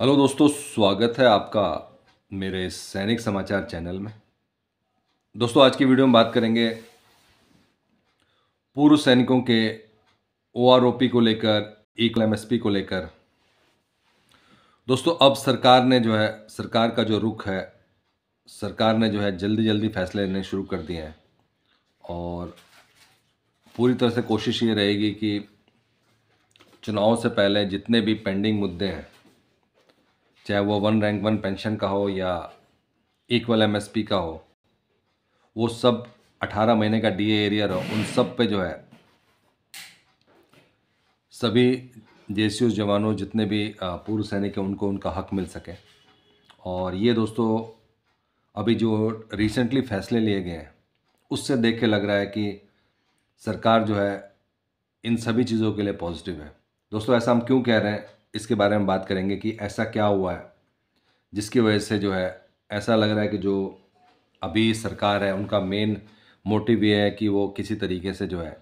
hello दोस्तों स्वागत है आपका मेरे सैनिक समाचार चैनल में दोस्तों आज की वीडियो में बात करेंगे पूर्व सैनिकों के ओआरओपी को लेकर एक e एमएसपी को लेकर दोस्तों अब सरकार ने जो है सरकार का जो रुख है सरकार ने जो है जल्दी जल्दी फैसले लेने शुरू कर दिए हैं और पूरी तरह से कोशिश ये रहेगी कि चुनाव से पहले जितने भी पेंडिंग मुद्दे हैं चाहे वो वन रैंक वन पेंशन का हो या इक्वल एमएसपी का हो वो सब 18 महीने का डीए एरियर हो उन सब पे जो है सभी जे जवानों जितने भी पूर्व सैनिक हैं उनको उनका हक मिल सके और ये दोस्तों अभी जो रिसेंटली फैसले लिए गए हैं उससे देख के लग रहा है कि सरकार जो है इन सभी चीज़ों के लिए पॉजिटिव है दोस्तों ऐसा हम क्यों कह रहे हैं इसके बारे में बात करेंगे कि ऐसा क्या हुआ है जिसकी वजह से जो है ऐसा लग रहा है कि जो अभी सरकार है उनका मेन मोटिव ये है कि वो किसी तरीके से जो है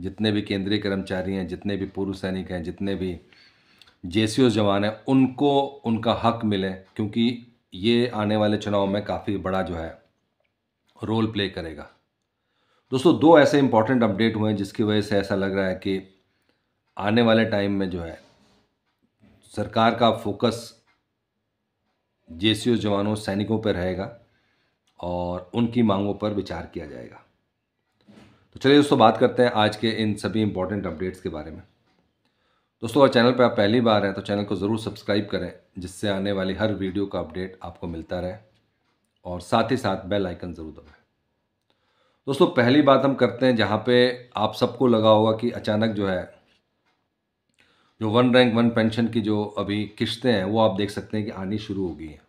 जितने भी केंद्रीय कर्मचारी हैं जितने भी पूर्व सैनिक हैं जितने भी जे जवान हैं उनको उनका हक मिले क्योंकि ये आने वाले चुनाव में काफ़ी बड़ा जो है रोल प्ले करेगा दोस्तों दो ऐसे इंपॉर्टेंट अपडेट हुए हैं जिसकी वजह से ऐसा लग रहा है कि आने वाले टाइम में जो है सरकार का फोकस जे जवानों सैनिकों पर रहेगा और उनकी मांगों पर विचार किया जाएगा तो चलिए दोस्तों बात करते हैं आज के इन सभी इम्पोर्टेंट अपडेट्स के बारे में दोस्तों अगर चैनल पर आप पहली बार हैं तो चैनल को ज़रूर सब्सक्राइब करें जिससे आने वाली हर वीडियो का अपडेट आपको मिलता रहे और साथ ही साथ बेल आइकन ज़रूर दबाएं दोस्तों पहली बात हम करते हैं जहाँ पे आप सबको लगा होगा कि अचानक जो है जो वन रैंक वन पेंशन की जो अभी किस्तें हैं वो आप देख सकते हैं कि आनी शुरू हो गई हैं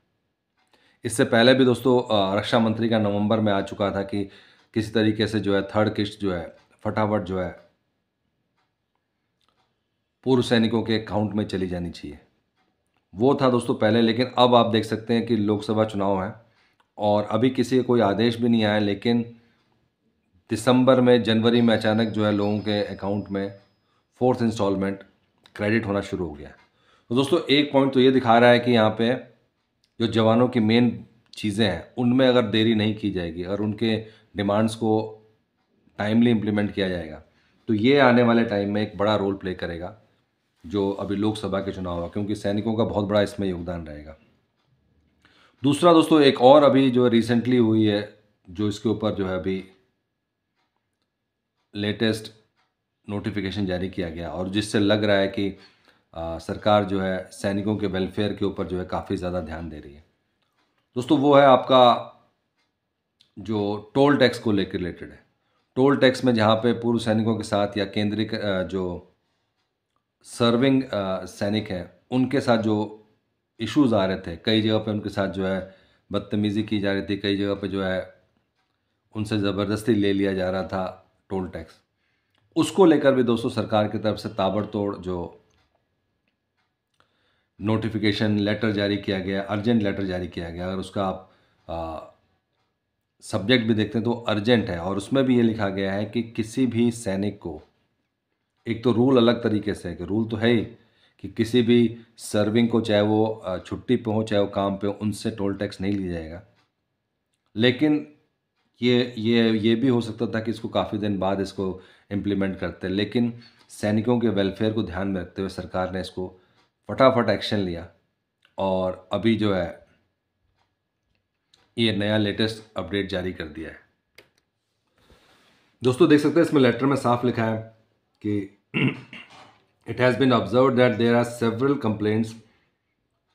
इससे पहले भी दोस्तों रक्षा मंत्री का नवंबर में आ चुका था कि किसी तरीके से जो है थर्ड किस्त जो है फटाफट जो है पूर्व सैनिकों के अकाउंट में चली जानी चाहिए वो था दोस्तों पहले लेकिन अब आप देख सकते हैं कि लोकसभा चुनाव है और अभी किसी का कोई आदेश भी नहीं आया लेकिन दिसंबर में जनवरी में अचानक जो है लोगों के अकाउंट में फोर्थ इंस्टॉलमेंट क्रेडिट होना शुरू हो गया तो दोस्तों एक पॉइंट तो ये दिखा रहा है कि यहाँ पे जो जवानों की मेन चीज़ें हैं उनमें अगर देरी नहीं की जाएगी और उनके डिमांड्स को टाइमली इम्प्लीमेंट किया जाएगा तो ये आने वाले टाइम में एक बड़ा रोल प्ले करेगा जो अभी लोकसभा के चुनाव है क्योंकि सैनिकों का बहुत बड़ा इसमें योगदान रहेगा दूसरा दोस्तों एक और अभी जो रिसेंटली हुई है जो इसके ऊपर जो है अभी लेटेस्ट नोटिफिकेशन जारी किया गया और जिससे लग रहा है कि आ, सरकार जो है सैनिकों के वेलफेयर के ऊपर जो है काफ़ी ज़्यादा ध्यान दे रही है दोस्तों वो है आपका जो टोल टैक्स को लेकर रिलेटेड है टोल टैक्स में जहाँ पे पूर्व सैनिकों के साथ या केंद्रीय जो सर्विंग सैनिक हैं उनके साथ जो इश्यूज आ रहे थे कई जगह पे उनके साथ जो है बदतमीज़ी की जा रही थी कई जगह पे जो है उनसे ज़बरदस्ती ले लिया जा रहा था टोल टैक्स उसको लेकर भी दोस्तों सरकार की तरफ से ताबड़तोड़ जो नोटिफिकेशन लेटर जारी किया गया अर्जेंट लेटर जारी किया गया अगर उसका आप सब्जेक्ट भी देखते हैं तो अर्जेंट है और उसमें भी ये लिखा गया है कि किसी भी सैनिक को एक तो रूल अलग तरीके से है कि रूल तो है ही कि किसी भी सर्विंग को चाहे वो छुट्टी पे हो चाहे वो काम पे हो उनसे टोल टैक्स नहीं लिया जाएगा लेकिन ये ये ये भी हो सकता था कि इसको काफ़ी दिन बाद इसको इम्प्लीमेंट करते लेकिन सैनिकों के वेलफेयर को ध्यान में रखते हुए सरकार ने इसको फटाफट एक्शन लिया और अभी जो है ये नया लेटेस्ट अपडेट जारी कर दिया है दोस्तों देख सकते हैं इसमें लेटर में साफ लिखा है कि it has been observe that there are several complaints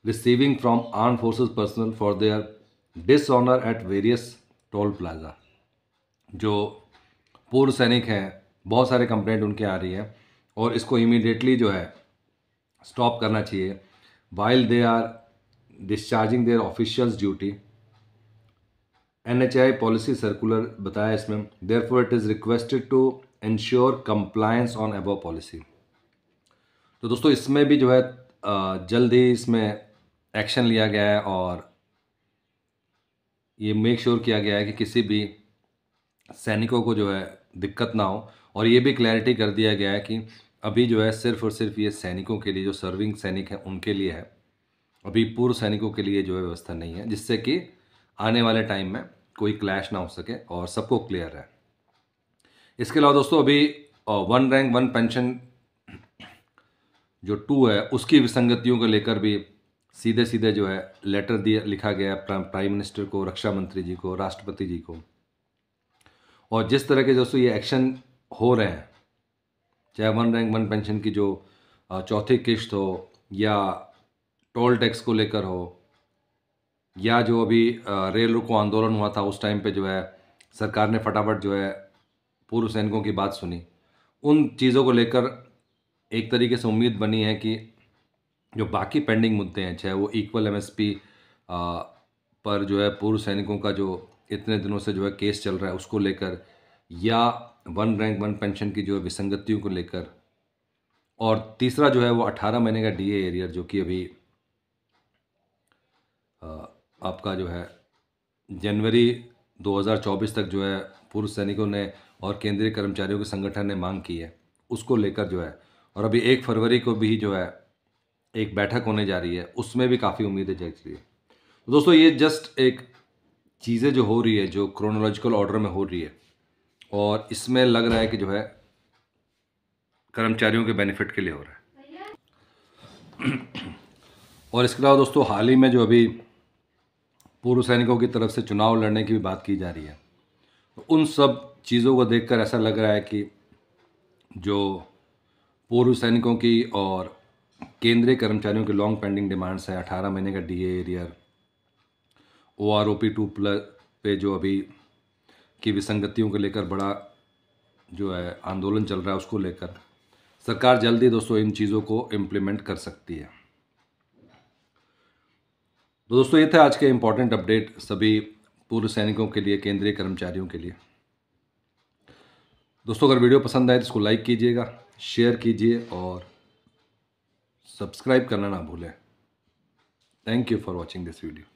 receiving from arm forces personnel for their dishonour at various toll plaza जो पूर्व सैनिक हैं बहुत सारे कंप्लेंट उनके आ रही है और इसको इमीडिएटली जो है स्टॉप करना चाहिए while they are discharging their officials duty N H I policy circular बताया इसमें therefore it is requested to ensure compliance on above policy तो दोस्तों इसमें भी जो है जल्द ही इसमें एक्शन लिया गया है और ये मेक श्योर किया गया है कि किसी भी सैनिकों को जो है दिक्कत ना हो और ये भी क्लैरिटी कर दिया गया है कि अभी जो है सिर्फ और सिर्फ ये सैनिकों के लिए जो सर्विंग सैनिक हैं उनके लिए है अभी पूर्व सैनिकों के लिए जो है व्यवस्था नहीं है जिससे कि आने वाले टाइम में कोई क्लैश ना हो सके और सबको क्लियर है इसके अलावा दोस्तों अभी वन रैंक वन पेंशन जो टू है उसकी विसंगतियों को लेकर भी सीधे सीधे जो है लेटर दिया लिखा गया प्राइम मिनिस्टर को रक्षा मंत्री जी को राष्ट्रपति जी को और जिस तरह के दोस्तों ये एक्शन हो रहे हैं चाहे वन रैंक वन पेंशन की जो चौथी किश्त हो या टोल टैक्स को लेकर हो या जो अभी रेल रुको आंदोलन हुआ था उस टाइम पे जो है सरकार ने फटाफट जो है पूर्व सैनिकों की बात सुनी उन चीज़ों को लेकर एक तरीके से उम्मीद बनी है कि जो बाकी पेंडिंग मुद्दे हैं चाहे वो इक्वल एमएसपी पर जो है पूर्व सैनिकों का जो इतने दिनों से जो है केस चल रहा है उसको लेकर या वन रैंक वन पेंशन की जो है विसंगतियों को लेकर और तीसरा जो है वो अठारह महीने का डीए एरियर जो कि अभी आपका जो है जनवरी 2024 तक जो है पूर्व सैनिकों ने और केंद्रीय कर्मचारियों के संगठन ने मांग की है उसको लेकर जो है और अभी एक फरवरी को भी जो है एक बैठक होने जा रही है उसमें भी काफ़ी उम्मीदें जग रही है तो दोस्तों ये जस्ट एक चीज़ें जो हो रही है जो क्रोनोलॉजिकल ऑर्डर में हो रही है और इसमें लग रहा है कि जो है कर्मचारियों के बेनिफिट के लिए हो रहा है और इसके अलावा दोस्तों हाल ही में जो अभी पूर्व सैनिकों की तरफ से चुनाव लड़ने की भी बात की जा रही है तो उन सब चीज़ों को देखकर ऐसा लग रहा है कि जो पूर्व सैनिकों की और केंद्रीय कर्मचारियों की लॉन्ग पेंडिंग डिमांड्स है अठारह महीने का D arrear O R O P two plus pay जो अभी की विसंगतियों को लेकर बड़ा जो है आंदोलन चल रहा है उसको लेकर सरकार जल्दी दोस्तों इन चीज़ों को इम्प्लीमेंट कर सकती है तो दोस्तों ये थे आज के इम्पोर्टेंट अपडेट सभी पूर्व सैनिकों के लिए केंद्रीय कर्मचारियों के लिए दोस्तों अगर वीडियो पसंद आए तो इसको लाइक कीजिएगा शेयर कीजिए और सब्सक्राइब करना ना भूलें thank you for watching this video